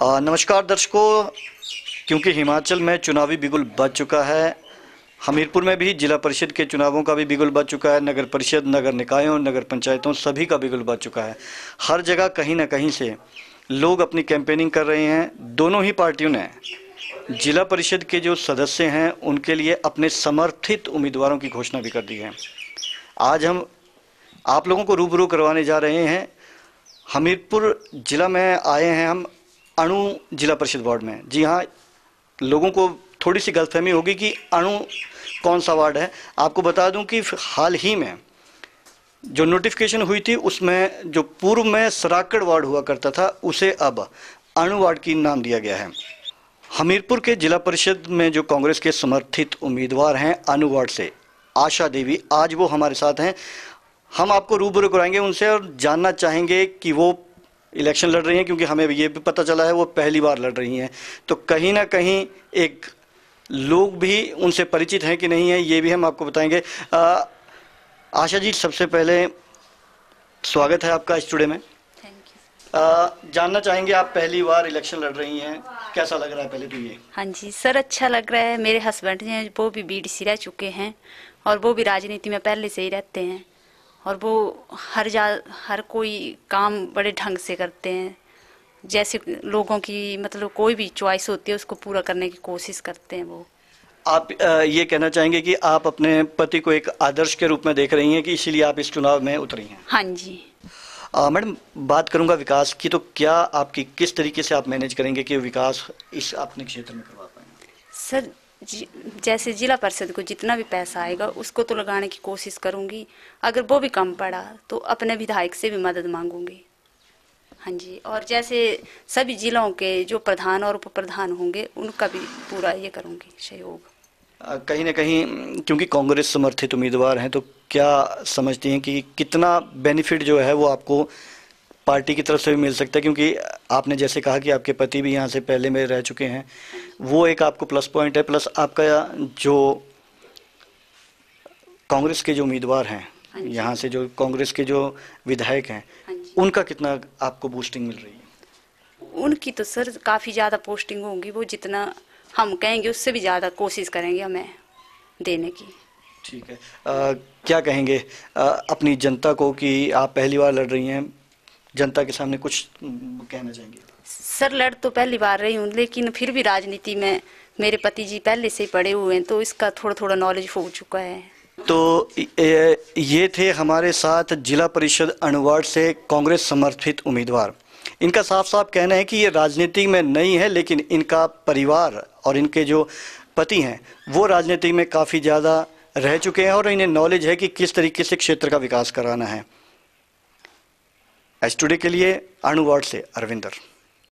नमस्कार दर्शकों क्योंकि हिमाचल में चुनावी बिगुल बज चुका है हमीरपुर में भी जिला परिषद के चुनावों का भी बिगुल बज चुका है नगर परिषद नगर निकायों नगर पंचायतों सभी का बिगुल बज चुका है हर जगह कहीं ना कहीं से लोग अपनी कैंपेनिंग कर रहे हैं दोनों ही पार्टियों ने जिला परिषद के जो सदस्य हैं उनके लिए अपने समर्थित उम्मीदवारों की घोषणा भी कर दी है आज हम आप लोगों को रूबरू करवाने जा रहे हैं हमीरपुर जिला में आए हैं हम अणु जिला परिषद वार्ड में जी हाँ लोगों को थोड़ी सी गलतफहमी होगी कि अणु कौन सा वार्ड है आपको बता दूं कि हाल ही में जो नोटिफिकेशन हुई थी उसमें जो पूर्व में सराकड़ वार्ड हुआ करता था उसे अब अणु वार्ड की नाम दिया गया है हमीरपुर के जिला परिषद में जो कांग्रेस के समर्थित उम्मीदवार हैं अणु वार्ड से आशा देवी आज वो हमारे साथ हैं हम आपको रूबरू कराएंगे उनसे और जानना चाहेंगे कि वो इलेक्शन लड़ रही हैं क्योंकि हमें ये भी पता चला है वो पहली बार लड़ रही हैं तो कहीं ना कहीं एक लोग भी उनसे परिचित हैं कि नहीं है ये भी हम आपको बताएंगे आ, आशा जी सबसे पहले स्वागत है आपका स्टूडियो में आ, जानना चाहेंगे आप पहली बार इलेक्शन लड़ रही हैं कैसा लग रहा है पहले तो ये हाँ जी सर अच्छा लग रहा है मेरे हस्बैंड वो भी बीडीसी रह चुके हैं और वो भी राजनीति में पहले से ही रहते हैं और वो हर जा हर कोई काम बड़े ढंग से करते हैं जैसे लोगों की मतलब कोई भी चॉइस होती है उसको पूरा करने की कोशिश करते हैं वो आप ये कहना चाहेंगे कि आप अपने पति को एक आदर्श के रूप में देख रही हैं कि इसीलिए आप इस चुनाव में उतरी हैं हाँ जी मैडम बात करूंगा विकास की तो क्या आपकी किस तरीके से आप मैनेज करेंगे कि विकास इस अपने क्षेत्र में करवा पाएंगे सर जी, जैसे जिला परिषद को जितना भी पैसा आएगा उसको तो लगाने की कोशिश करूंगी अगर वो भी कम पड़ा तो अपने विधायक से भी मदद मांगूंगी हाँ जी और जैसे सभी जिलों के जो प्रधान और उप प्रधान होंगे उनका भी पूरा ये करूंगी सहयोग कहीं ना कहीं क्योंकि कांग्रेस समर्थित उम्मीदवार हैं तो क्या समझती हैं कि कितना बेनिफिट जो है वो आपको पार्टी की तरफ से भी मिल सकता है क्योंकि आपने जैसे कहा कि आपके पति भी यहाँ से पहले में रह चुके हैं वो एक आपको प्लस पॉइंट है प्लस आपका जो कांग्रेस के जो उम्मीदवार हैं हाँ यहाँ से जो कांग्रेस के जो विधायक हैं हाँ उनका कितना आपको बूस्टिंग मिल रही है उनकी तो सर काफ़ी ज़्यादा पोस्टिंग होगी वो जितना हम कहेंगे उससे भी ज़्यादा कोशिश करेंगे हमें देने की ठीक है आ, क्या कहेंगे आ, अपनी जनता को कि आप पहली बार लड़ रही हैं जनता के सामने कुछ कहना चाहेंगे सर लड़ तो पहली बार रही हूँ लेकिन फिर भी राजनीति में मेरे पति जी पहले से पड़े हुए हैं तो इसका थोड़ा थोड़ा नॉलेज हो चुका है तो ये थे हमारे साथ जिला परिषद अनुवार से कांग्रेस समर्थित उम्मीदवार इनका साफ साफ कहना है कि ये राजनीति में नहीं है लेकिन इनका परिवार और इनके जो पति हैं वो राजनीति में काफ़ी ज़्यादा रह चुके हैं और इन्हें नॉलेज है कि किस तरीके से क्षेत्र का विकास कराना है एच टुडे के लिए अनुवार्ड से अरविंदर